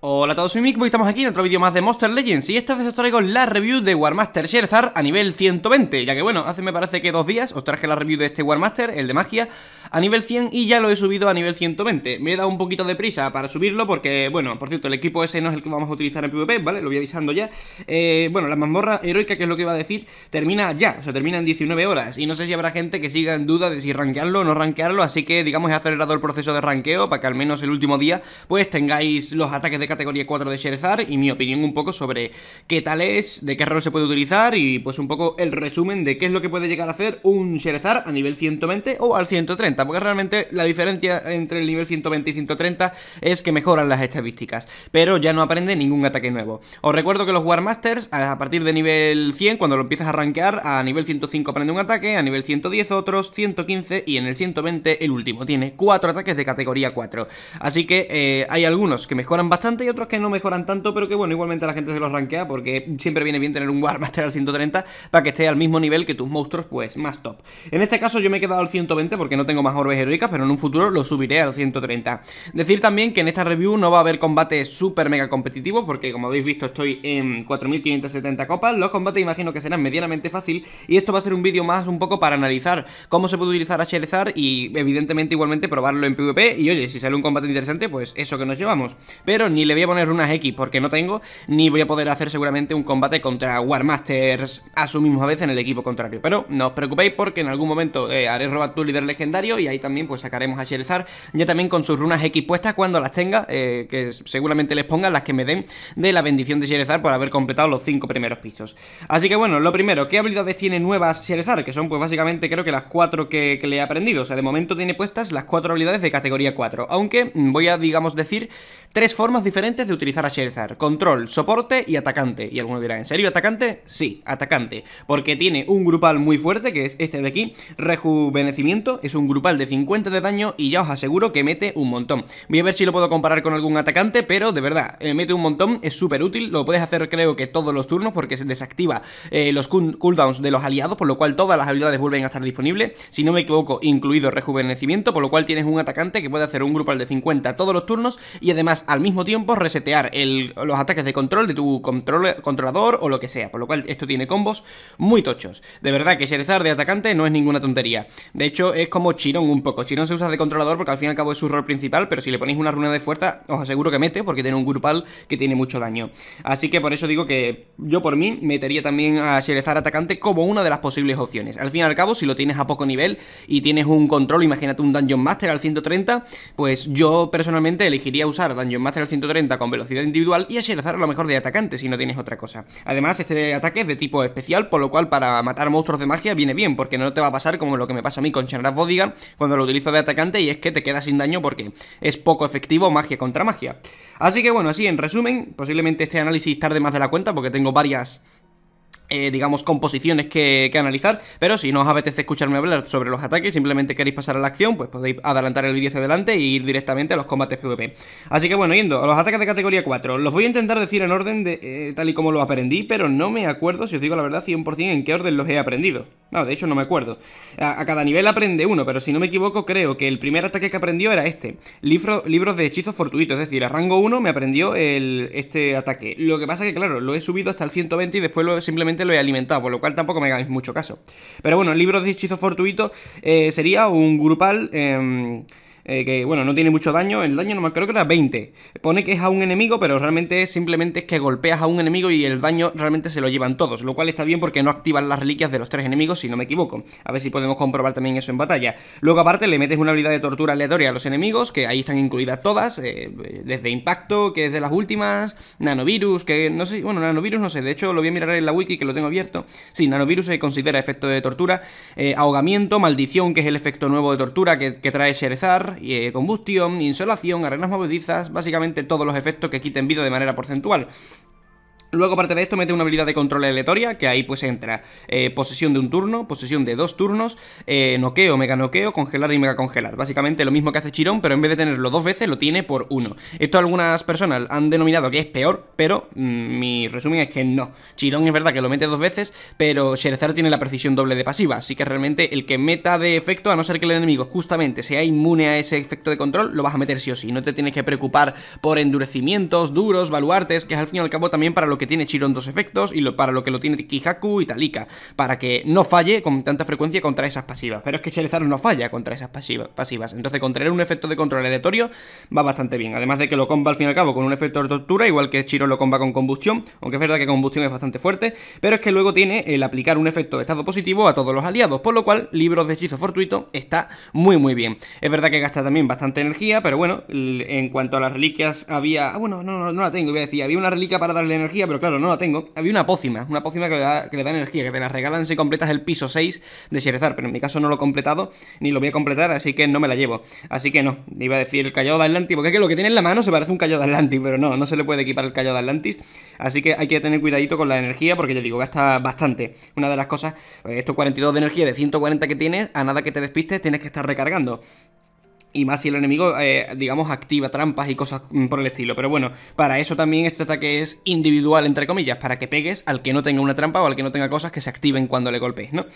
Hola a todos, soy Mikbo y estamos aquí en otro vídeo más de Monster Legends y esta vez os traigo la review de Warmaster Sherzar a nivel 120 ya que bueno, hace me parece que dos días os traje la review de este Warmaster, el de magia a nivel 100 y ya lo he subido a nivel 120 me he dado un poquito de prisa para subirlo porque bueno, por cierto, el equipo ese no es el que vamos a utilizar en PvP, ¿vale? Lo voy avisando ya eh, bueno, la mazmorra heroica, que es lo que iba a decir termina ya, o sea, termina en 19 horas y no sé si habrá gente que siga en duda de si rankearlo o no rankearlo, así que digamos he acelerado el proceso de ranqueo para que al menos el último día pues tengáis los ataques de categoría 4 de Sherezar y mi opinión un poco sobre qué tal es, de qué rol se puede utilizar y pues un poco el resumen de qué es lo que puede llegar a hacer un Sherezar a nivel 120 o al 130, porque realmente la diferencia entre el nivel 120 y 130 es que mejoran las estadísticas, pero ya no aprende ningún ataque nuevo. Os recuerdo que los Warmasters, a partir de nivel 100, cuando lo empiezas a rankear, a nivel 105 aprende un ataque, a nivel 110 otros, 115 y en el 120 el último. Tiene 4 ataques de categoría 4. Así que eh, hay algunos que mejoran bastante y otros que no mejoran tanto, pero que bueno, igualmente la gente se los rankea porque siempre viene bien tener un Warmaster al 130 para que esté al mismo nivel que tus monstruos, pues más top. En este caso yo me he quedado al 120 porque no tengo más orbes heroicas, pero en un futuro lo subiré al 130. Decir también que en esta review no va a haber combates súper mega competitivos porque como habéis visto estoy en 4570 copas, los combates imagino que serán medianamente fácil y esto va a ser un vídeo más un poco para analizar cómo se puede utilizar HLZAR y evidentemente igualmente probarlo en PvP y oye, si sale un combate interesante pues eso que nos llevamos. Pero ni le voy a poner unas X porque no tengo, ni voy a poder hacer seguramente un combate contra Warmasters a su misma vez en el equipo contrario. Pero no os preocupéis porque en algún momento eh, haré robar tu líder legendario y ahí también pues sacaremos a Sherezar. ya también con sus runas X puestas cuando las tenga, eh, que seguramente les pongan las que me den de la bendición de Sherezar por haber completado los 5 primeros pisos. Así que bueno, lo primero, ¿qué habilidades tiene nuevas Sherezar? Que son pues básicamente creo que las 4 que, que, le he aprendido, o sea, de momento tiene puestas las 4 habilidades de categoría 4, aunque voy a digamos decir Tres formas diferentes de utilizar a Sherzar. Control, soporte y atacante. Y alguno dirá, ¿en serio atacante? Sí, atacante. Porque tiene un grupal muy fuerte, que es este de aquí. Rejuvenecimiento, es un grupal de 50 de daño y ya os aseguro que mete un montón. Voy a ver si lo puedo comparar con algún atacante, pero de verdad, eh, mete un montón, es súper útil. Lo puedes hacer creo que todos los turnos porque se desactiva eh, los cooldowns de los aliados, por lo cual todas las habilidades vuelven a estar disponibles. Si no me equivoco, incluido rejuvenecimiento, por lo cual tienes un atacante que puede hacer un grupal de 50 todos los turnos y además al mismo tiempo resetear los ataques de control de tu controlador o lo que sea, por lo cual esto tiene combos muy tochos. De verdad que Sherezar de atacante no es ninguna tontería. De hecho, es como Chirón un poco. Chirón se usa de controlador porque al fin y al cabo es su rol principal, pero si le ponéis una runa de fuerza, os aseguro que mete, porque tiene un grupal que tiene mucho daño. Así que por eso digo que yo por mí metería también a Sherezar atacante como una de las posibles opciones. Al fin y al cabo, si lo tienes a poco nivel y tienes un control, imagínate un Dungeon Master al 130, pues yo personalmente elegiría usar más Master al 130 con velocidad individual y a Sherazar a lo mejor de atacante si no tienes otra cosa. Además, este ataque es de tipo especial, por lo cual para matar monstruos de magia viene bien, porque no te va a pasar como lo que me pasa a mí con Shanraz Bodiga cuando lo utilizo de atacante y es que te quedas sin daño porque es poco efectivo magia contra magia. Así que bueno, así en resumen, posiblemente este análisis tarde más de la cuenta porque tengo varias eh, digamos, composiciones que, que, analizar. Pero si no os apetece escucharme hablar sobre los ataques, simplemente queréis pasar a la acción, pues podéis adelantar el vídeo hacia adelante Y e ir directamente a los combates PvP. Así que bueno, yendo a los ataques de categoría 4, los voy a intentar decir en orden eh, tal y como lo aprendí, pero no me acuerdo, si os digo la verdad, 100% en qué orden los he aprendido. No, de hecho no me acuerdo. A, cada nivel aprende uno, pero si no me equivoco, creo que el primer ataque que aprendió era este. libros de hechizos fortuitos, es decir, a rango 1 me aprendió este ataque. Lo que pasa que, claro, lo he subido hasta el 120 y después lo simplemente lo he alimentado, por lo cual tampoco me hagáis mucho caso. Pero bueno, libros de hechizo fortuito eh, sería un grupal... Eh, eh, que bueno, no tiene mucho daño, el daño no creo que era 20. Pone que es a un enemigo, pero realmente simplemente es que golpeas a un enemigo y el daño realmente se lo llevan todos, lo cual está bien porque no activan las reliquias de los tres enemigos, si no me equivoco. A ver si podemos comprobar también eso en batalla. Luego aparte le metes una habilidad de tortura aleatoria a los enemigos, que ahí están incluidas todas, eh, desde impacto, que es de las últimas, nanovirus, que no sé, bueno, nanovirus no sé, de hecho lo voy a mirar en la wiki que lo tengo abierto. Sí, nanovirus se considera efecto de tortura, eh, ahogamiento, maldición, que es el efecto nuevo de tortura que, que trae Sherezar, eh, combustión, insolación, arenas movedizas, básicamente todos los efectos que quiten vida de manera porcentual. Luego, aparte de esto, mete una habilidad de control aleatoria, que ahí pues entra eh, posesión de un turno, posesión de dos turnos, eh, noqueo, mega noqueo, congelar y mega congelar. Básicamente lo mismo que hace Chirón, pero en vez de tenerlo dos veces, lo tiene por uno. Esto algunas personas han denominado que es peor, pero mm, mi resumen es que no. Chirón es verdad que lo mete dos veces, pero Sherezar tiene la precisión doble de pasiva, así que realmente el que meta de efecto, a no ser que el enemigo justamente sea inmune a ese efecto de control, lo vas a meter sí o sí. No te tienes que preocupar por endurecimientos duros, baluartes, que es al fin y al cabo también para lo que tiene Chiron dos efectos y lo, para lo que lo tiene Kihaku y Talika, para que no falle con tanta frecuencia contra esas pasivas. Pero es que Charizard no falla contra esas pasivas, pasivas. entonces contraer un efecto de control aleatorio va bastante bien, además de que lo comba al fin y al cabo con un efecto de tortura, igual que Chiron lo comba con combustión, aunque es verdad que combustión es bastante fuerte, pero es que luego tiene el aplicar un efecto de estado positivo a todos los aliados, por lo cual libros de hechizo fortuito está muy muy bien. Es verdad que gasta también bastante energía, pero bueno, en cuanto a las reliquias había... Ah, bueno, no, no, no la tengo, voy a decir, había una reliquia para darle energía, pero claro, no la tengo. Había una pócima, una pócima que le da, energía, que te la regalan si completas el piso 6 de Sherezar, pero en mi caso no lo he completado, ni lo voy a completar, así que no me la llevo. Así que no, iba a decir el Callado de Atlantis, porque es que lo que tiene en la mano se parece un Callado de Atlantis, pero no, no se le puede equipar el Callado de Atlantis, así que hay que tener cuidadito con la energía, porque ya digo, gasta bastante. Una de las cosas, pues, estos 42 de energía de 140 que tienes, a nada que te despistes, tienes que estar recargando. Y más si el enemigo, eh, digamos, activa trampas y cosas mm, por el estilo. Pero bueno, para eso también este ataque es individual, entre comillas, para que pegues al que no tenga una trampa o al que no tenga cosas que se activen cuando le golpees, ¿no?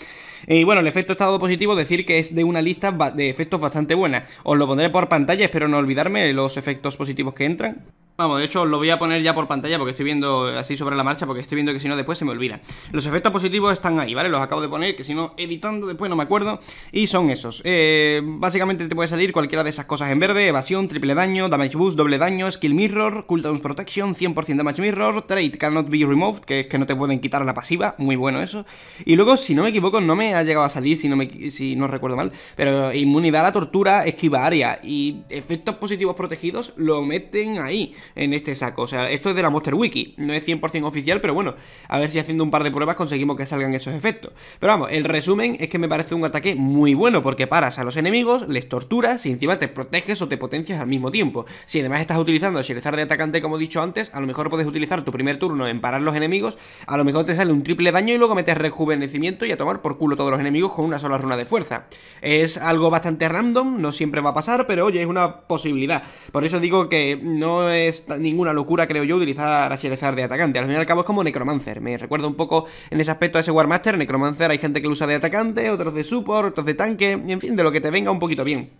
Y bueno, el efecto estado positivo, decir que es de una lista de efectos bastante buena. Os lo pondré por pantalla, espero no olvidarme los efectos positivos que entran. Vamos, de hecho lo voy a poner ya por pantalla porque estoy viendo eh, así sobre la marcha, porque estoy viendo que si no después se me olvida. Los efectos positivos están ahí, ¿vale? Los acabo de poner, que si no, editando después no me acuerdo. Y son esos. Eh, básicamente te puede salir cualquiera de esas cosas en verde. Evasión, triple daño, damage boost, doble daño, skill mirror, cooldowns protection, 100% damage mirror, trade cannot be removed, que es que no te pueden quitar la pasiva. Muy bueno eso. Y luego, si no me equivoco, no me ha llegado a salir, si no, me, si no recuerdo mal. Pero inmunidad a la tortura, esquiva área y efectos positivos protegidos lo meten ahí en este saco. O sea, esto es de la Monster Wiki, no es 100% oficial, pero bueno, a ver si haciendo un par de pruebas conseguimos que salgan esos efectos. Pero vamos, el resumen es que me parece un ataque muy bueno porque paras a los enemigos, les torturas y encima te proteges o te potencias al mismo tiempo. Si además estás utilizando el Sherezar de atacante como he dicho antes, a lo mejor puedes utilizar tu primer turno en parar los enemigos, a lo mejor te sale un triple daño y luego metes rejuvenecimiento y a tomar por culo todos los enemigos con una sola runa de fuerza. Es algo bastante random, no siempre va a pasar, pero oye, es una posibilidad. Por eso digo que no es ninguna locura, creo yo, utilizar a Xerezar de atacante. Al fin y al cabo es como Necromancer. Me recuerda un poco en ese aspecto a ese Warmaster. Necromancer hay gente que lo usa de atacante, otros de support, otros de tanque, y en fin, de lo que te venga un poquito bien.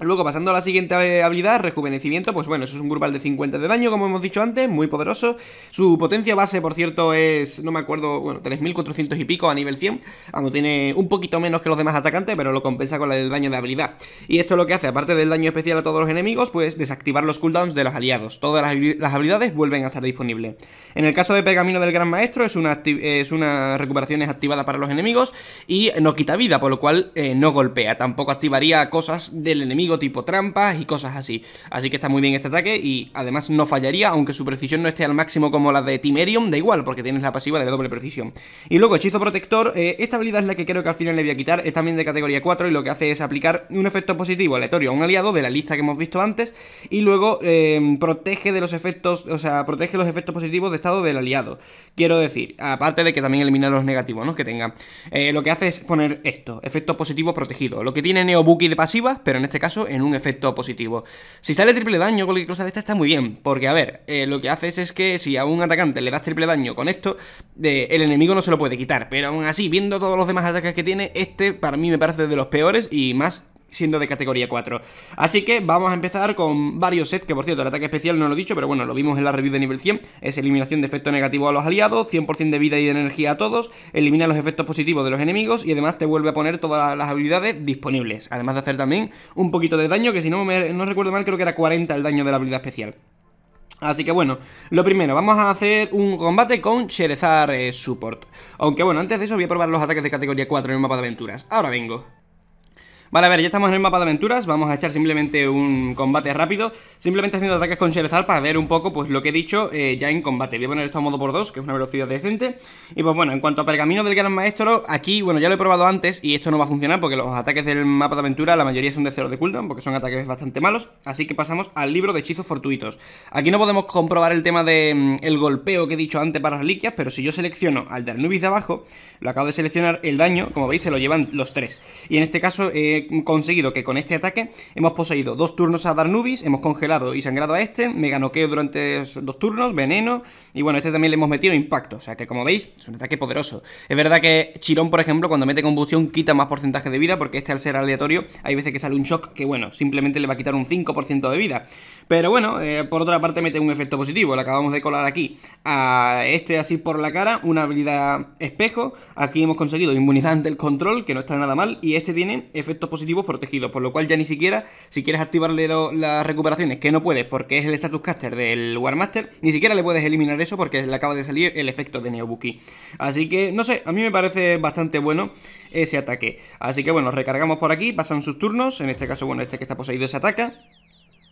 Luego, pasando a la siguiente eh, habilidad, rejuvenecimiento, pues bueno, eso es un grupal de 50 de daño, como hemos dicho antes, muy poderoso. Su potencia base, por cierto, es, no me acuerdo, bueno, 3400 y pico a nivel 100, aunque tiene un poquito menos que los demás atacantes, pero lo compensa con el daño de habilidad. Y esto lo que hace, aparte del daño especial a todos los enemigos, pues desactivar los cooldowns de los aliados. Todas las habilidades vuelven a estar disponibles. En el caso de Pergamino del Gran Maestro, es una, es una recuperación es activada para los enemigos y no quita vida, por lo cual eh, no golpea, tampoco activaría cosas del enemigo tipo trampas y cosas así. Así que está muy bien este ataque y además no fallaría, aunque su precisión no esté al máximo como la de Timerium, da igual, porque tienes la pasiva de doble precisión. Y luego hechizo protector, eh, esta habilidad es la que creo que al final le voy a quitar, es también de categoría 4 y lo que hace es aplicar un efecto positivo aleatorio a un aliado de la lista que hemos visto antes y luego em, protege de los efectos, o sea, protege los efectos positivos de estado del aliado. Quiero decir, aparte de que también elimina los negativos ¿no? que tenga. Eh, lo que hace es poner esto, efecto positivo protegido, lo que tiene Neobuki de pasivas, pero en este caso en un efecto positivo. Si sale triple daño, cualquier cosa de esta está muy bien, porque a ver, eh, lo que haces es que si a un atacante le das triple daño con esto, el enemigo no se lo puede quitar, pero aún así, viendo todos los demás ataques que tiene, este para mí me parece de los peores y más siendo de categoría 4. Así que vamos a empezar con varios sets, que por cierto, el ataque especial no lo he dicho, pero bueno, lo vimos en la review de nivel 100, es eliminación de efecto negativo a los aliados, 100% de vida y de energía a todos, elimina los efectos positivos de los enemigos y además te vuelve a poner todas las habilidades disponibles, además de hacer también un poquito de daño, que si no, no recuerdo mal creo que era 40 el daño de la habilidad especial. Así que bueno, lo primero, vamos a hacer un combate con Cherezar Support. Aunque bueno, antes de eso voy a probar los ataques de categoría 4 en el mapa de aventuras. Ahora vengo. Vale, a ver, ya estamos en el mapa de aventuras Vamos a echar simplemente un combate rápido Simplemente haciendo ataques con Sherezal para ver un poco Pues lo que he dicho eh, ya en combate Voy a poner esto a modo por 2, que es una velocidad decente Y pues bueno, en cuanto a pergamino del Gran Maestro Aquí, bueno, ya lo he probado antes Y esto no va a funcionar porque los ataques del mapa de aventura La mayoría son de cero de cooldown Porque son ataques bastante malos Así que pasamos al libro de hechizos fortuitos Aquí no podemos comprobar el tema del de, mm, golpeo que he dicho antes para reliquias Pero si yo selecciono al Darnubis de abajo Lo acabo de seleccionar, el daño, como veis, se lo llevan los tres Y en este caso... Eh, conseguido que con este ataque hemos poseído dos turnos a Darnubis, hemos congelado y sangrado a este, meganoqueo durante dos turnos, veneno, y bueno, este también le hemos metido impacto, o sea que como veis, es un ataque poderoso. Es verdad que Chirón, por ejemplo, cuando mete combustión quita más porcentaje de vida, porque este al ser aleatorio, hay veces que sale un shock que bueno, simplemente le va a quitar un 5% de vida. Pero bueno, eh, por otra parte mete un efecto positivo, le acabamos de colar aquí a este así por la cara, una habilidad espejo, aquí hemos conseguido inmunidad ante el control, que no está nada mal, y este tiene efectos positivos protegidos, por lo cual ya ni siquiera, si quieres activarle las recuperaciones, que no puedes porque es el status caster del Warmaster, ni siquiera le puedes eliminar eso porque le acaba de salir el efecto de Neobuki. Así que, no sé, a mí me parece bastante bueno ese ataque. Así que bueno, recargamos por aquí, pasan sus turnos, en este caso, bueno, este que está poseído se ataca,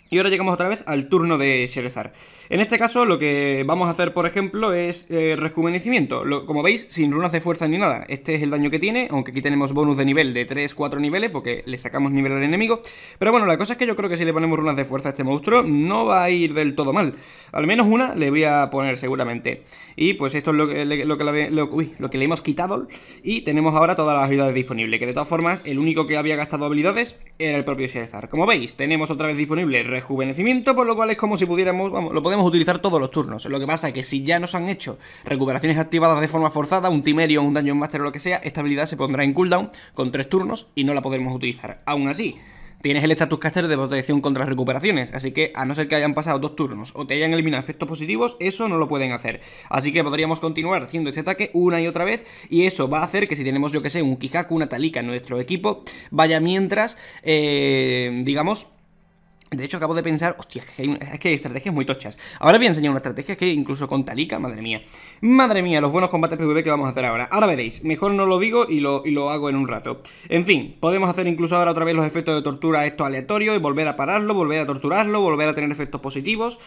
y ahora llegamos otra vez al turno de Sherezar. En este caso lo que vamos a hacer, por ejemplo, es eh, rejuvenecimiento. como veis, sin runas de fuerza ni nada. Este es el daño que tiene, aunque aquí tenemos bonus de nivel de 3-4 niveles, porque le sacamos nivel al enemigo. Pero bueno, la cosa es que yo creo que si le ponemos runas de fuerza a este monstruo, no va a ir del todo mal. Al menos una le voy a poner seguramente. Y pues esto es lo que, lo que, lo, que le hemos quitado. Y tenemos ahora todas las habilidades disponibles, que de todas formas, el único que había gastado habilidades era el propio Sherezar. Como veis, tenemos otra vez disponible rejuvenecimiento, por lo cual es como si pudiéramos, vamos, lo podemos utilizar todos los turnos. Lo que pasa es que si ya nos han hecho recuperaciones activadas de forma forzada, un Timerio, un en Master o lo que sea, esta habilidad se pondrá en cooldown con tres turnos y no la podremos utilizar. Aún así, tienes el estatus caster de protección contra recuperaciones, así que a no ser que hayan pasado dos turnos o te hayan eliminado efectos positivos, eso no lo pueden hacer. Así que podríamos continuar haciendo este ataque una y otra vez y eso va a hacer que si tenemos, yo que sé, un Kihaku, una talica en nuestro equipo, vaya mientras, eh, digamos de hecho, acabo de pensar, hostia, es que, hay, estrategias muy tochas. Ahora voy a enseñar una estrategia que incluso con talica madre mía. Madre mía, los buenos combates PvP que vamos a hacer ahora. Ahora veréis, mejor no lo digo y lo, hago en un rato. En fin, podemos hacer incluso ahora otra vez los efectos de tortura esto aleatorio y volver a pararlo, volver a torturarlo, volver a tener efectos positivos.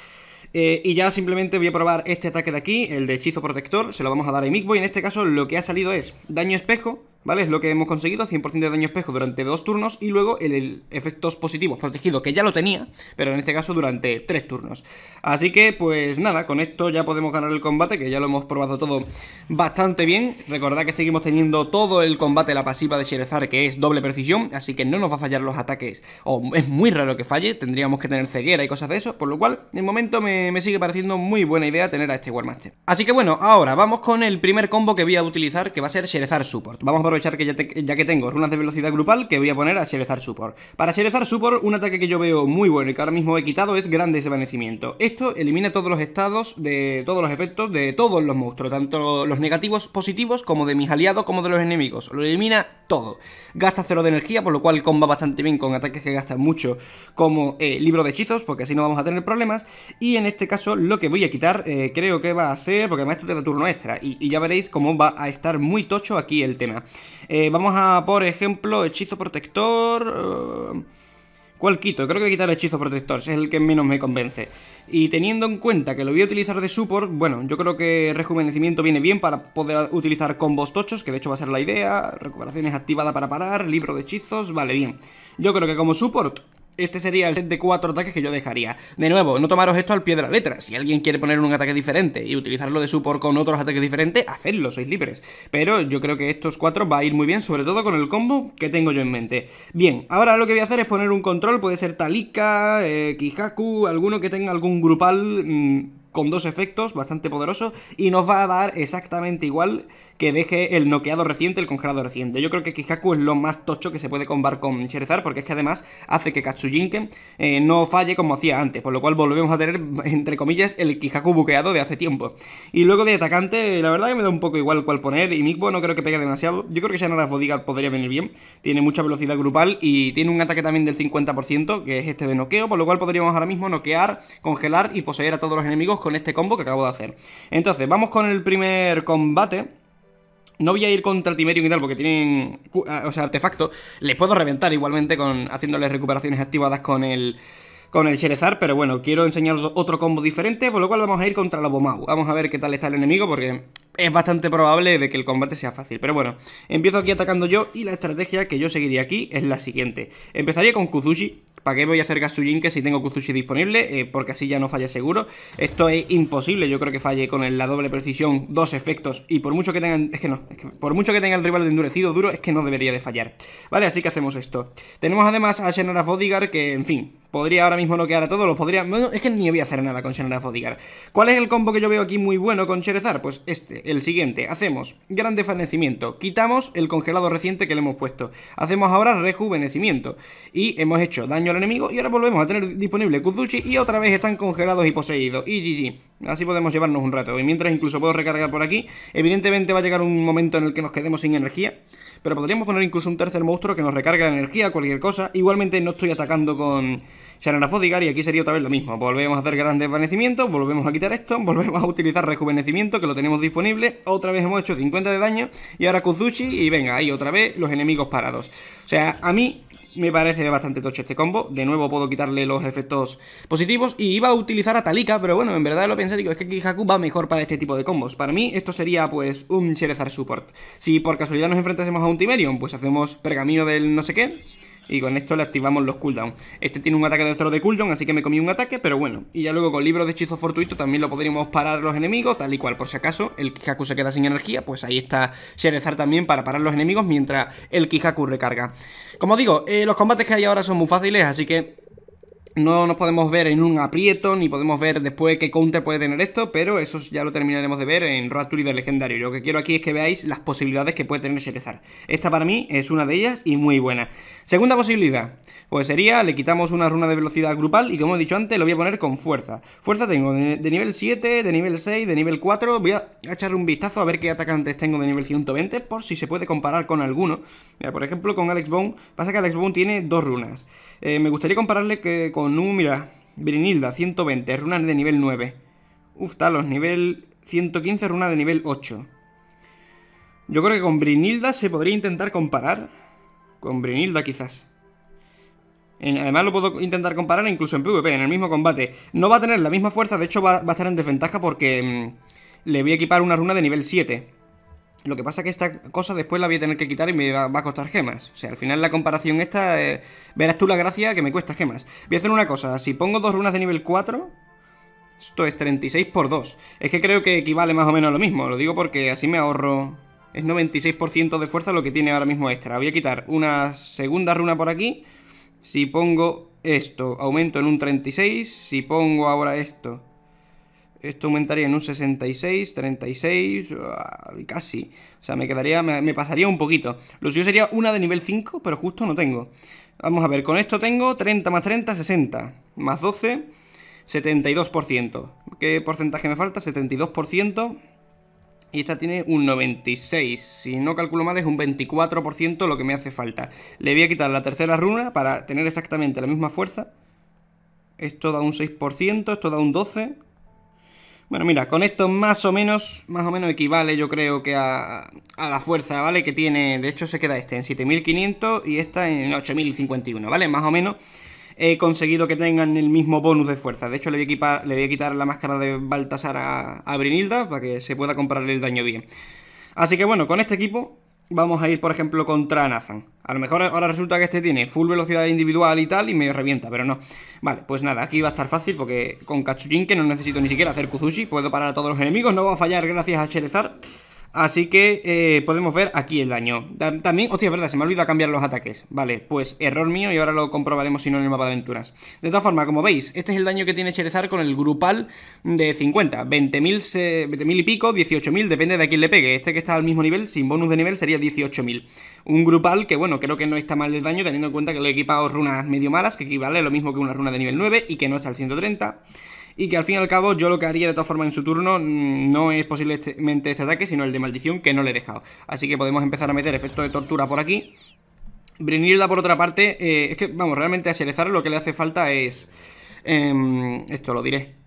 Eh, y ya simplemente voy a probar este ataque de aquí, el de hechizo protector, se lo vamos a dar a mismo y en este caso lo que ha salido es daño espejo, ¿vale? Es lo que hemos conseguido, 100% de daño espejo durante dos turnos y luego el, efectos positivos protegido, que ya lo tenía, pero en este caso durante tres turnos. Así que, pues nada, con esto ya podemos ganar el combate, que ya lo hemos probado todo bastante bien. Recordad que seguimos teniendo todo el combate, la pasiva de Sherezar, que es doble precisión, así que no nos va a fallar los ataques, o es muy raro que falle, tendríamos que tener ceguera y cosas de eso, por lo cual, el momento me, me sigue pareciendo muy buena idea tener a este Warmaster. Así que bueno, ahora vamos con el primer combo que voy a utilizar, que va a ser Sherezar Support. Vamos a aprovechar que ya, que tengo runas de velocidad grupal que voy a poner a Sherezar Support. Para Sherezar Support, un ataque que yo veo muy bueno y que ahora mismo he quitado es Grande Desvanecimiento. Esto elimina todos los estados de todos los efectos de todos los monstruos, tanto los negativos positivos como de mis aliados como de los enemigos. Lo elimina todo. Gasta cero de energía, por lo cual comba bastante bien con ataques que gastan mucho como eh, libro de hechizos, porque así no vamos a tener problemas. Y en este caso lo que voy a quitar eh, creo que va a ser, porque además maestro te da turno extra, y, y ya veréis cómo va a estar muy tocho aquí el tema. Eh, vamos a, por ejemplo, hechizo protector... Eh, ¿Cuál quito? Creo que quitar hechizo protector, es el que menos me convence. Y teniendo en cuenta que lo voy a utilizar de support, bueno, yo creo que rejuvenecimiento viene bien para poder utilizar combos tochos, que de hecho va a ser la idea, recuperaciones activada para parar, libro de hechizos, vale, bien. Yo creo que como support este sería el set de cuatro ataques que yo dejaría. De nuevo, no tomaros esto al pie de la letra. Si alguien quiere poner un ataque diferente y utilizarlo de su support con otros ataques diferentes, hacedlo, sois libres. Pero yo creo que estos cuatro va a ir muy bien, sobre todo con el combo que tengo yo en mente. Bien, ahora lo que voy a hacer es poner un control, puede ser Talika, eh, Kihaku, alguno que tenga algún grupal... Mm, con dos efectos bastante poderoso y nos va a dar exactamente igual que deje el noqueado reciente, el congelado reciente. Yo creo que Kihaku es lo más tocho que se puede combar con Cherezar, porque es que además hace que Katsujinken eh, no falle como hacía antes, por lo cual volvemos a tener, entre comillas, el Kihaku buqueado de hace tiempo. Y luego de atacante, la verdad que me da un poco igual cuál poner, y Mikbo no creo que pegue demasiado. Yo creo que Shanara bodiga podría venir bien, tiene mucha velocidad grupal y tiene un ataque también del 50%, que es este de noqueo, por lo cual podríamos ahora mismo noquear, congelar y poseer a todos los enemigos con este combo que acabo de hacer. Entonces, vamos con el primer combate no voy a ir contra Timerium y tal, porque tienen. Eh, o sea, artefacto. Les puedo reventar igualmente con haciéndoles recuperaciones activadas con el. Con el Sherezar, pero bueno, quiero enseñar otro combo diferente, por lo cual vamos a ir contra la Bomau. Vamos a ver qué tal está el enemigo, porque es bastante probable de que el combate sea fácil. Pero bueno, empiezo aquí atacando yo y la estrategia que yo seguiría aquí es la siguiente. Empezaría con Kuzushi, ¿Para qué voy a hacer que si tengo Kuzushi disponible? Eh, porque así ya no falla seguro. Esto es imposible, yo creo que falle con la doble precisión, dos efectos. Y por mucho que tengan. Es que no, por mucho que tenga el rival endurecido duro, es que no debería de fallar. Vale, así que hacemos esto. Tenemos además a Shenara Bodyguard, que, en fin, podría ahora mismo noquear a todos, podría... es que ni voy a hacer nada con Shenara Fodigar. ¿Cuál es el combo que yo veo aquí muy bueno con Cherezar? Pues este, el siguiente. Hacemos gran desvanecimiento, quitamos el congelado reciente que le hemos puesto. Hacemos ahora rejuvenecimiento. Y hemos hecho daño el enemigo y ahora volvemos a tener disponible Kuzuchi y otra vez están congelados y poseídos. Y GG. Así podemos llevarnos un rato. Y mientras incluso puedo recargar por aquí. Evidentemente va a llegar un momento en el que nos quedemos sin energía. Pero podríamos poner incluso un tercer monstruo que nos recarga la energía, cualquier cosa. Igualmente no estoy atacando con... Shanara y aquí sería otra vez lo mismo. Volvemos a hacer grandes desvanecimientos, volvemos a quitar esto, volvemos a utilizar rejuvenecimiento que lo tenemos disponible. Otra vez hemos hecho 50 de daño y ahora Kuzuchi y venga, ahí otra vez los enemigos parados. O sea, a mí me parece bastante tocho este combo. De nuevo puedo quitarle los efectos positivos. Y iba a utilizar a Talika, pero bueno, en verdad lo pensé. Digo, es que Kihaku va mejor para este tipo de combos. Para mí esto sería pues un Sherezar Support. Si por casualidad nos enfrentásemos a un Timerion, pues hacemos pergamino del no sé qué y con esto le activamos los cooldowns. Este tiene un ataque de cero de cooldown, así que me comí un ataque, pero bueno. Y ya luego con Libro de hechizo fortuito también lo podríamos parar los enemigos, tal y cual. Por si acaso el Kihaku se queda sin energía, pues ahí está Sherezar también para parar los enemigos mientras el Kihaku recarga. Como digo, eh, los combates que hay ahora son muy fáciles, así que no nos podemos ver en un aprieto, ni podemos ver después qué counter puede tener esto, pero eso ya lo terminaremos de ver en Road y del Legendario. Lo que quiero aquí es que veáis las posibilidades que puede tener Sherezar. Esta para mí es una de ellas y muy buena. Segunda posibilidad, pues sería, le quitamos una runa de velocidad grupal y como he dicho antes, lo voy a poner con fuerza. Fuerza tengo de, nivel 7, de nivel 6, de nivel 4, voy a echarle un vistazo a ver qué atacantes tengo de nivel 120, por si se puede comparar con alguno. Mira, por ejemplo, con Alex Bone, pasa que Alex Bone tiene dos runas. Eh, me gustaría compararle que, con con Númira, Brinilda, 120, runa de nivel 9. Uf, Talos, nivel 115, runa de nivel 8. Yo creo que con Brinilda se podría intentar comparar. Con Brinilda quizás. además lo puedo intentar comparar incluso en PvP, en el mismo combate. No va a tener la misma fuerza, de hecho va, a estar en desventaja porque mm, le voy a equipar una runa de nivel 7. Lo que pasa es que esta cosa después la voy a tener que quitar y me va, a costar gemas. O sea, al final la comparación esta, eh, verás tú la gracia que me cuesta gemas. Voy a hacer una cosa, si pongo dos runas de nivel 4, esto es 36 por 2. Es que creo que equivale más o menos a lo mismo, lo digo porque así me ahorro... Es 96% de fuerza lo que tiene ahora mismo extra. Voy a quitar una segunda runa por aquí. Si pongo esto, aumento en un 36. Si pongo ahora esto, esto aumentaría en un 66, 36, ah, casi. O sea, me quedaría, me, pasaría un poquito. Lo suyo sería una de nivel 5, pero justo no tengo. Vamos a ver, con esto tengo 30 más 30, 60. Más 12, 72%. ¿Qué porcentaje me falta? 72%. Y esta tiene un 96. Si no calculo mal, es un 24% lo que me hace falta. Le voy a quitar la tercera runa para tener exactamente la misma fuerza. Esto da un 6%, esto da un 12%. Bueno, mira, con esto más o menos, más o menos equivale yo creo que a, la fuerza, ¿vale? Que tiene, de hecho se queda este en 7500 y esta en 8051, ¿vale? Más o menos he conseguido que tengan el mismo bonus de fuerza. De hecho, le voy a, le voy a quitar la máscara de Baltasar a, a Brinilda para que se pueda comparar el daño bien. Así que bueno, con este equipo vamos a ir, por ejemplo, contra Nathan. A lo mejor ahora resulta que este tiene full velocidad individual y tal y medio revienta, pero no. Vale, pues nada, aquí va a estar fácil porque con Katsujin, que no necesito ni siquiera hacer Kuzushi, puedo parar a todos los enemigos, no va a fallar gracias a Cherezar. Así que eh, podemos ver aquí el daño. También, hostia, es verdad, se me ha olvidado cambiar los ataques. Vale, pues error mío y ahora lo comprobaremos si no en el mapa de aventuras. De todas formas, como veis, este es el daño que tiene Cherezar con el grupal de 50. 20.000 y pico, 18.000, depende de a quién le pegue. Este que está al mismo nivel, sin bonus de nivel, sería 18.000. Un grupal que, bueno, creo que no está mal el daño, teniendo en cuenta que le he equipado runas medio malas, que equivale a lo mismo que una runa de nivel 9 y que no está al 130 y que al fin y al cabo yo lo que haría de todas formas en su turno mm, no es posiblemente este ataque, sino el de maldición que no le he dejado. Así que podemos empezar a meter efecto de tortura por aquí. Brinilda por otra parte, eh, es que vamos, realmente a Selezar lo que le hace falta es... Em, esto lo diré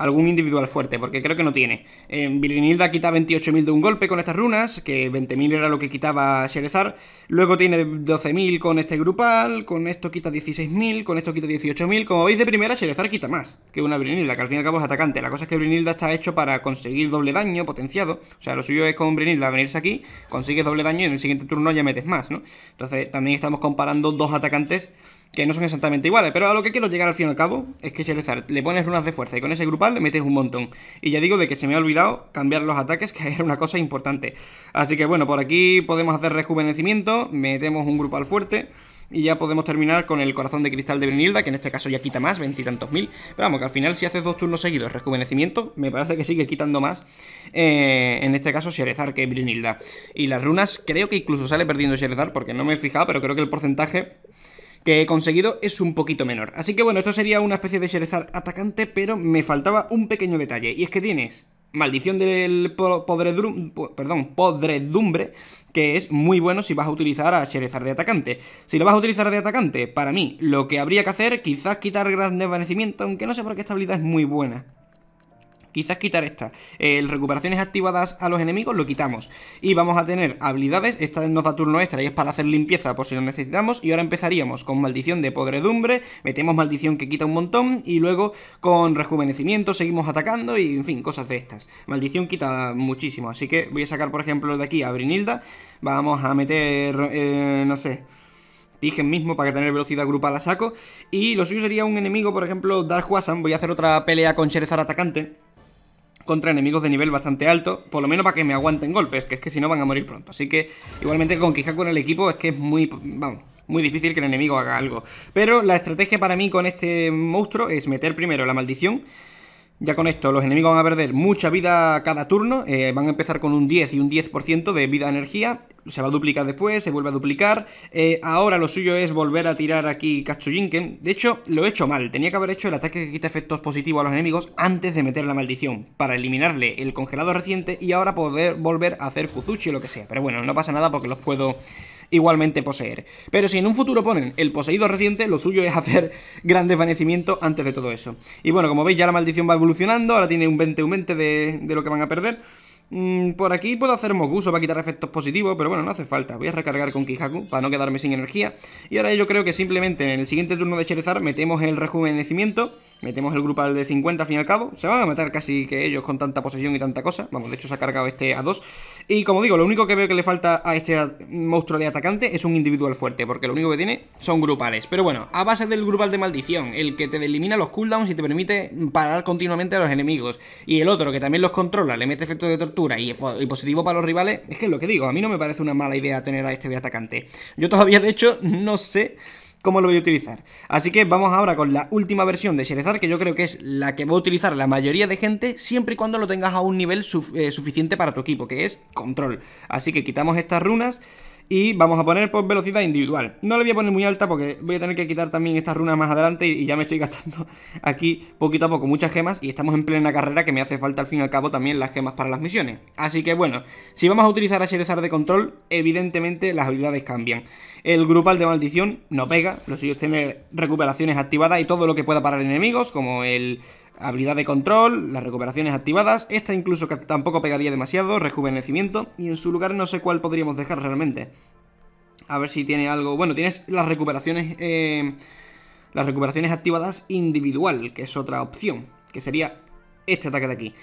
algún individual fuerte, porque creo que no tiene. Brinilda quita 28.000 de un golpe con estas runas, que 20.000 era lo que quitaba Sherezar. Luego tiene 12.000 con este grupal, con esto quita 16.000, con esto quita 18.000. Como veis de primera, Sherezar quita más que una Brinilda, que al fin y al cabo es atacante. La cosa es que Brinilda está hecho para conseguir doble daño potenciado. O sea, lo suyo es con Brinilda venirse aquí, consigues doble daño y en el siguiente turno ya metes más, ¿no? Entonces también estamos comparando dos atacantes que no son exactamente iguales, pero a lo que quiero llegar al fin y al cabo es que Sherezar le pones runas de fuerza y con ese grupal le metes un montón. Y ya digo de que se me ha olvidado cambiar los ataques, que era una cosa importante. Así que bueno, por aquí podemos hacer rejuvenecimiento, metemos un grupal fuerte y ya podemos terminar con el corazón de cristal de Brinilda que en este caso ya quita más, veintitantos mil. Pero vamos, que al final si haces dos turnos seguidos rejuvenecimiento, me parece que sigue quitando más, eh, en este caso Sherezar que Brinilda Y las runas creo que incluso sale perdiendo Sherezar, porque no me he fijado, pero creo que el porcentaje que he conseguido es un poquito menor. Así que bueno, esto sería una especie de Sherezar atacante, pero me faltaba un pequeño detalle, y es que tienes Maldición del perdón, podredumbre, que es muy bueno si vas a utilizar a Sherezar de atacante. Si lo vas a utilizar de atacante, para mí, lo que habría que hacer, quizás quitar gran desvanecimiento, aunque no sé por qué esta habilidad es muy buena. Quizás quitar esta. Eh, recuperaciones activadas a los enemigos lo quitamos. Y vamos a tener habilidades. Esta nos da turno extra y es para hacer limpieza por si lo necesitamos. Y ahora empezaríamos con maldición de podredumbre. Metemos maldición que quita un montón. Y luego con rejuvenecimiento seguimos atacando y en fin, cosas de estas. Maldición quita muchísimo. Así que voy a sacar, por ejemplo, de aquí a Brinilda. Vamos a meter, eh, no sé... dije mismo para tener velocidad grupal a saco. Y lo suyo sería un enemigo, por ejemplo, Dark Wasan. Voy a hacer otra pelea con Cherezar atacante contra enemigos de nivel bastante alto, por lo menos para que me aguanten golpes, que es que si no van a morir pronto. Así que igualmente con conquistar con el equipo es que es muy, muy difícil que el enemigo haga algo. Pero la estrategia para mí con este monstruo es meter primero la maldición. Ya con esto los enemigos van a perder mucha vida cada turno, eh, van a empezar con un 10 y un 10% de vida-energía, se va a duplicar después, se vuelve a duplicar. Eh, ahora lo suyo es volver a tirar aquí Katsuyinken. De hecho, lo he hecho mal. Tenía que haber hecho el ataque que quita efectos positivos a los enemigos antes de meter la maldición. Para eliminarle el congelado reciente y ahora poder volver a hacer Kuzuchi o lo que sea. Pero bueno, no pasa nada porque los puedo igualmente poseer. Pero si en un futuro ponen el poseído reciente, lo suyo es hacer gran desvanecimiento antes de todo eso. Y bueno, como veis ya la maldición va evolucionando, ahora tiene un 20, un 20 de, de lo que van a perder. Mm, por aquí puedo hacer moguso para quitar efectos positivos, pero bueno, no hace falta. Voy a recargar con Kijaku para no quedarme sin energía. Y ahora yo creo que simplemente en el siguiente turno de Cherezar metemos el rejuvenecimiento Metemos el grupal de 50 al fin y al cabo. Se van a matar casi que ellos con tanta posesión y tanta cosa. Vamos, de hecho se ha cargado este a dos. Y como digo, lo único que veo que le falta a este monstruo de atacante es un individual fuerte. Porque lo único que tiene son grupales. Pero bueno, a base del grupal de maldición. El que te elimina los cooldowns y te permite parar continuamente a los enemigos. Y el otro que también los controla, le mete efecto de tortura y, y positivo para los rivales. Es que es lo que digo, a mí no me parece una mala idea tener a este de atacante. Yo todavía de hecho no sé cómo lo voy a utilizar. Así que vamos ahora con la última versión de Serezar. que yo creo que es la que va a utilizar la mayoría de gente, siempre y cuando lo tengas a un nivel eh, suficiente para tu equipo, que es control. Así que quitamos estas runas y vamos a poner por velocidad individual. No le voy a poner muy alta porque voy a tener que quitar también estas runas más adelante y, ya me estoy gastando aquí poquito a poco muchas gemas y estamos en plena carrera que me hace falta al fin y al cabo también las gemas para las misiones. Así que bueno, si vamos a utilizar a de control, evidentemente las habilidades cambian. El grupal de maldición no pega, los suyo es tener recuperaciones activadas y todo lo que pueda parar enemigos como el habilidad de control, las recuperaciones activadas, esta incluso tampoco pegaría demasiado, rejuvenecimiento, y en su lugar no sé cuál podríamos dejar realmente. A ver si tiene algo... Bueno, tienes las recuperaciones... Eh, las recuperaciones activadas individual, que es otra opción, que sería este ataque de aquí.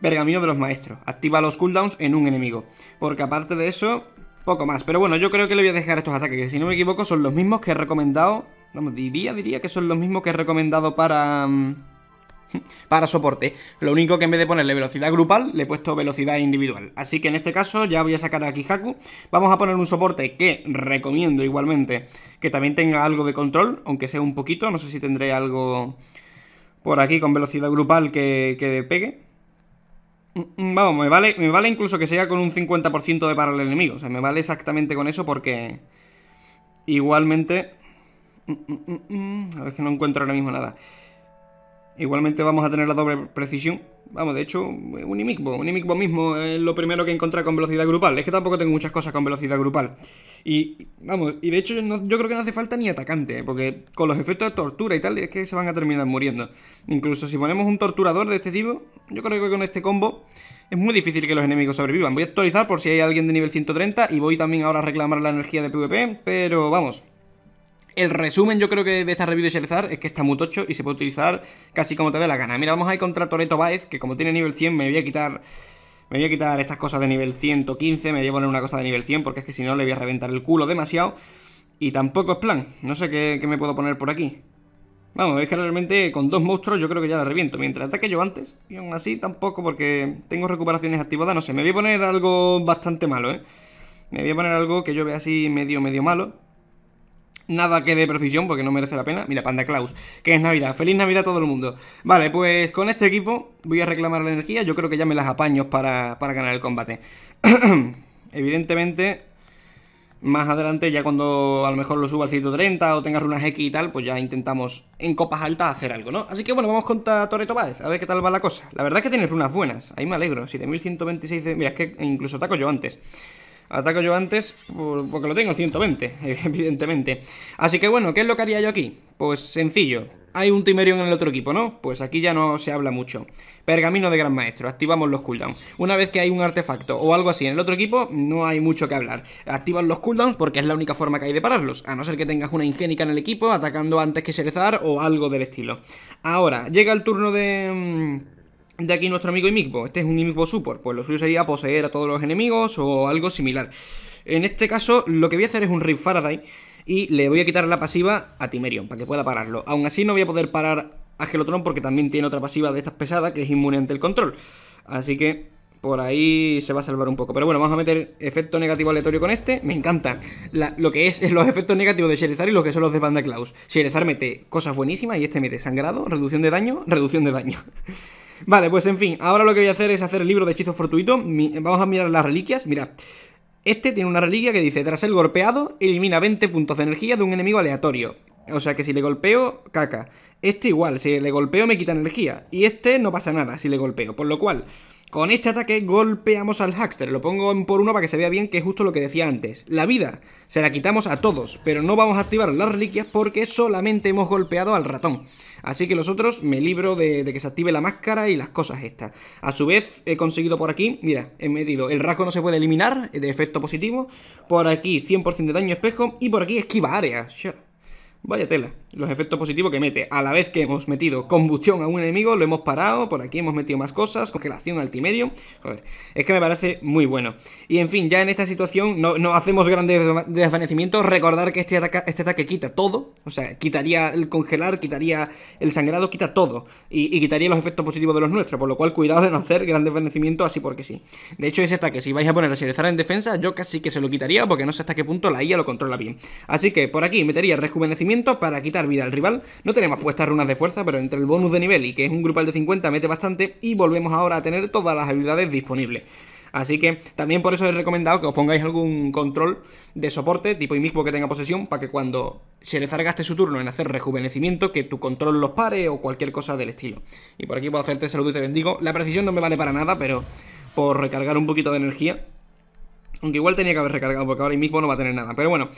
Pergamino de los maestros. Activa los cooldowns en un enemigo. Porque aparte de eso, poco más. Pero bueno, yo creo que le voy a dejar estos ataques, que si no me equivoco son los mismos que he recomendado... Vamos, diría, diría que son los mismos que he recomendado para... Mm, para soporte. Lo único que en vez de ponerle velocidad grupal, le he puesto velocidad individual. Así que en este caso ya voy a sacar aquí Haku Vamos a poner un soporte que recomiendo igualmente que también tenga algo de control, aunque sea un poquito. No sé si tendré algo por aquí con velocidad grupal que, que pegue. Vamos, me vale, me vale incluso que sea con un 50% de para el enemigo. O sea, me vale exactamente con eso porque igualmente... Mm, mm, mm, a ver, que no encuentro ahora mismo nada. Igualmente vamos a tener la doble precisión. Vamos, de hecho, un IMICBO. Un IMICBO mismo es lo primero que encontré con velocidad grupal. Es que tampoco tengo muchas cosas con velocidad grupal. Y, vamos, y de hecho yo creo que no hace falta ni atacante, ¿eh? porque con los efectos de tortura y tal, es que se van a terminar muriendo. Incluso si ponemos un torturador de este tipo, yo creo que con este combo es muy difícil que los enemigos sobrevivan. Voy a actualizar por si hay alguien de nivel 130 y voy también ahora a reclamar la energía de PvP, pero vamos, el resumen, yo creo que de esta review de Shelezar es que está muy tocho y se puede utilizar casi como te dé la gana. Mira, vamos a ir contra Toreto Baez, que como tiene nivel 100, me voy a quitar. Me voy a quitar estas cosas de nivel 115, me voy a poner una cosa de nivel 100 porque es que si no le voy a reventar el culo demasiado. Y tampoco es plan, no sé qué, qué me puedo poner por aquí. Vamos, es que realmente con dos monstruos yo creo que ya la reviento. Mientras ataque yo antes, y aún así tampoco porque tengo recuperaciones activadas, no sé. Me voy a poner algo bastante malo, ¿eh? Me voy a poner algo que yo vea así medio, medio malo nada que de precisión porque no merece la pena. Mira, Panda Claus, que es Navidad. Feliz Navidad a todo el mundo. Vale, pues con este equipo voy a reclamar la energía. Yo creo que ya me las apaño para, ganar el combate. Evidentemente, más adelante, ya cuando a lo mejor lo suba al 130 o tenga runas X y tal, pues ya intentamos en copas altas hacer algo, ¿no? Así que bueno, vamos con Toreto Báez, a ver qué tal va la cosa. La verdad es que tienes runas buenas, ahí me alegro. 7126 de... Mira, es que incluso taco yo antes. Ataco yo antes porque lo tengo 120, evidentemente. Así que bueno, ¿qué es lo que haría yo aquí? Pues sencillo. Hay un Timerion en el otro equipo, ¿no? Pues aquí ya no se habla mucho. Pergamino de Gran Maestro, activamos los cooldowns. Una vez que hay un artefacto o algo así en el otro equipo, no hay mucho que hablar. Activan los cooldowns porque es la única forma que hay de pararlos, a no ser que tengas una ingénica en el equipo atacando antes que Serezar o algo del estilo. Ahora, llega el turno de mm, de aquí nuestro amigo Imigbo pues, Este es un Imigbo Support, pues lo suyo sería poseer a todos los enemigos o algo similar. En este caso, lo que voy a hacer es un Rift Faraday y le voy a quitar la pasiva a Timerion para que pueda pararlo. Aún así, no voy a poder parar a Gelotron porque también tiene otra pasiva de estas pesadas que es inmune ante el control. Así que por ahí se va a salvar un poco. Pero bueno, vamos a meter efecto negativo aleatorio con este. Me encanta lo que es, los efectos negativos de Sherezar y los que son los de Banda Klaus. Sherezar mete cosas buenísimas y este mete sangrado, reducción de daño, reducción de daño. Vale, pues en fin, ahora lo que voy a hacer es hacer el libro de hechizos fortuito, Vamos a mirar las reliquias, mira, Este tiene una reliquia que dice, tras el golpeado, elimina 20 puntos de energía de un enemigo aleatorio. O sea que si le golpeo, caca. Este igual, si le golpeo me quita energía. Y este no pasa nada si le golpeo. Por lo cual, con este ataque golpeamos al Hackster, lo pongo en por uno para que se vea bien que es justo lo que decía antes. La vida se la quitamos a todos, pero no vamos a activar las reliquias porque solamente hemos golpeado al ratón. Así que los otros me libro de, que se active la máscara y las cosas estas. A su vez he conseguido por aquí, mira, he metido el rasgo no se puede eliminar, de efecto positivo. Por aquí 100% de daño espejo y por aquí esquiva áreas. Vaya tela, los efectos positivos que mete. A la vez que hemos metido combustión a un enemigo, lo hemos parado, por aquí hemos metido más cosas, congelación altimedio. Joder, es que me parece muy bueno. Y en fin, ya en esta situación no, hacemos grandes desvanecimientos. Recordar que este, este ataque quita todo, o sea, quitaría el congelar, quitaría el sangrado, quita todo. Y, quitaría los efectos positivos de los nuestros, por lo cual cuidado de no hacer grandes desvanecimientos así porque sí. De hecho, ese ataque, si vais a poner a estar en defensa, yo casi que se lo quitaría porque no sé hasta qué punto la IA lo controla bien. Así que por aquí metería rejuvenecimiento para quitar vida al rival. No tenemos puestas runas de fuerza, pero entre el bonus de nivel y que es un grupal de 50 mete bastante y volvemos ahora a tener todas las habilidades disponibles. Así que también por eso he recomendado que os pongáis algún control de soporte, tipo mismo que tenga posesión, para que cuando se le zargaste su turno en hacer rejuvenecimiento, que tu control los pare o cualquier cosa del estilo. Y por aquí puedo hacerte saludo y te bendigo. La precisión no me vale para nada, pero por recargar un poquito de energía. Aunque igual tenía que haber recargado, porque ahora mismo no va a tener nada. Pero bueno,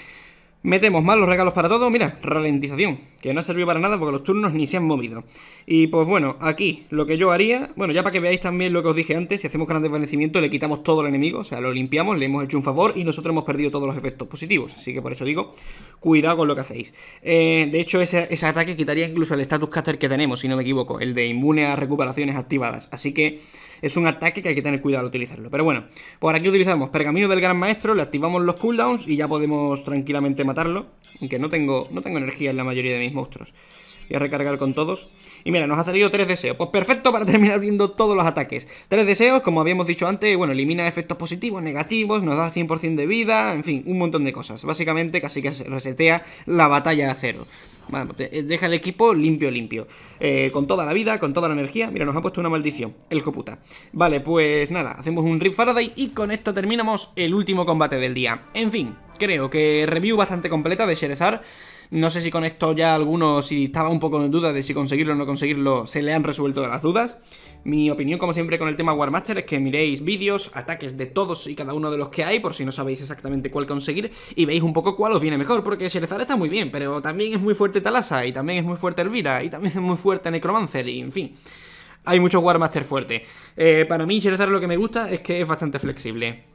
Metemos más los regalos para todo, mira, ralentización, que no ha servido para nada porque los turnos ni se han movido. Y pues bueno, aquí lo que yo haría, bueno, ya para que veáis también lo que os dije antes, si hacemos gran desvanecimiento le quitamos todo al enemigo, o sea, lo limpiamos, le hemos hecho un favor y nosotros hemos perdido todos los efectos positivos, así que por eso digo, cuidado con lo que hacéis. Eh, de hecho, ese, ese, ataque quitaría incluso el status caster que tenemos, si no me equivoco, el de inmune a recuperaciones activadas, así que es un ataque que hay que tener cuidado al utilizarlo. Pero bueno, por pues aquí utilizamos Pergamino del Gran Maestro, le activamos los cooldowns y ya podemos tranquilamente matarlo. Aunque no tengo, no tengo energía en la mayoría de mis monstruos. Voy a recargar con todos. Y mira, nos ha salido tres deseos. Pues perfecto para terminar viendo todos los ataques. Tres deseos, como habíamos dicho antes, bueno, elimina efectos positivos, negativos, nos da 100% de vida, en fin, un montón de cosas. Básicamente casi que resetea la batalla de cero. Pues eh, deja el equipo limpio, limpio. Eh, con toda la vida, con toda la energía. Mira, nos ha puesto una maldición. El coputa. Vale, pues nada, hacemos un Rip Faraday y con esto terminamos el último combate del día. En fin, creo que review bastante completa de Sherezar. No sé si con esto ya algunos, si estaba un poco en duda de si conseguirlo o no conseguirlo, se le han resuelto las dudas. Mi opinión, como siempre, con el tema Warmaster es que miréis vídeos, ataques de todos y cada uno de los que hay, por si no sabéis exactamente cuál conseguir, y veis un poco cuál os viene mejor, porque Sherezar está muy bien, pero también es muy fuerte Talasa, y también es muy fuerte Elvira, y también es muy fuerte Necromancer, y en fin hay muchos Warmaster fuertes. Eh, para mí, Sherezar lo que me gusta es que es bastante flexible.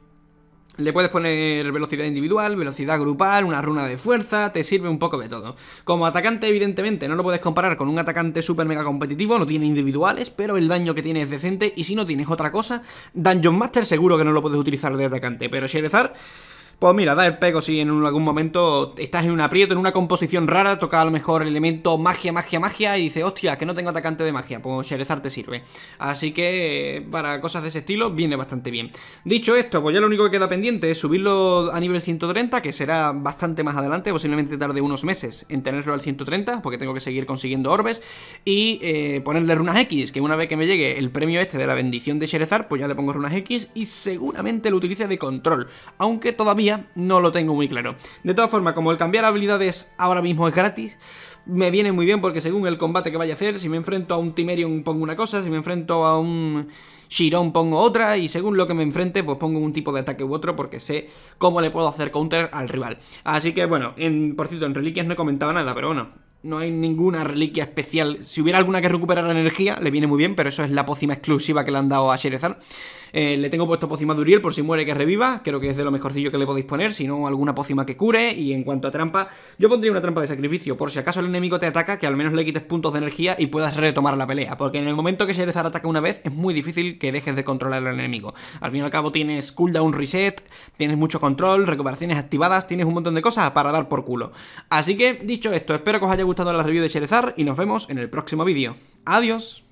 Le puedes poner velocidad individual, velocidad grupal, una runa de fuerza, te sirve un poco de todo. Como atacante, evidentemente, no lo puedes comparar con un atacante super mega competitivo, no tiene individuales, pero el daño que tiene es decente, y si no tienes otra cosa, Dungeon Master seguro que no lo puedes utilizar de atacante, pero Sherezar pues mira, da el pego si en algún momento estás en un aprieto, en una composición rara, toca a lo mejor el elemento magia, magia, magia, y dices, hostia, que no tengo atacante de magia, pues Sherezar te sirve. Así que para cosas de ese estilo viene bastante bien. Dicho esto, pues ya lo único que queda pendiente es subirlo a nivel 130, que será bastante más adelante, posiblemente tarde unos meses en tenerlo al 130, porque tengo que seguir consiguiendo orbes, y eh, ponerle runas X, que una vez que me llegue el premio este de la bendición de Sherezar, pues ya le pongo runas X y seguramente lo utilice de control, aunque todavía no lo tengo muy claro. De todas formas, como el cambiar habilidades ahora mismo es gratis, me viene muy bien porque según el combate que vaya a hacer, si me enfrento a un Timerion pongo una cosa, si me enfrento a un Shiron pongo otra y según lo que me enfrente pues pongo un tipo de ataque u otro porque sé cómo le puedo hacer counter al rival. Así que bueno, en, por cierto, en reliquias no he comentado nada, pero bueno, no hay ninguna reliquia especial. Si hubiera alguna que recuperara energía, le viene muy bien, pero eso es la pócima exclusiva que le han dado a Sherezar. Eh, le tengo puesto pócima de Uriel por si muere que reviva, creo que es de lo mejorcillo que le podéis poner, si no alguna pócima que cure. Y en cuanto a trampa, yo pondría una trampa de sacrificio, por si acaso el enemigo te ataca, que al menos le quites puntos de energía y puedas retomar la pelea, porque en el momento que Sherezar ataca una vez es muy difícil que dejes de controlar al enemigo. Al fin y al cabo tienes cooldown reset, tienes mucho control, recuperaciones activadas, tienes un montón de cosas para dar por culo. Así que, dicho esto, espero que os haya gustado la review de Sherezar y nos vemos en el próximo vídeo. ¡Adiós!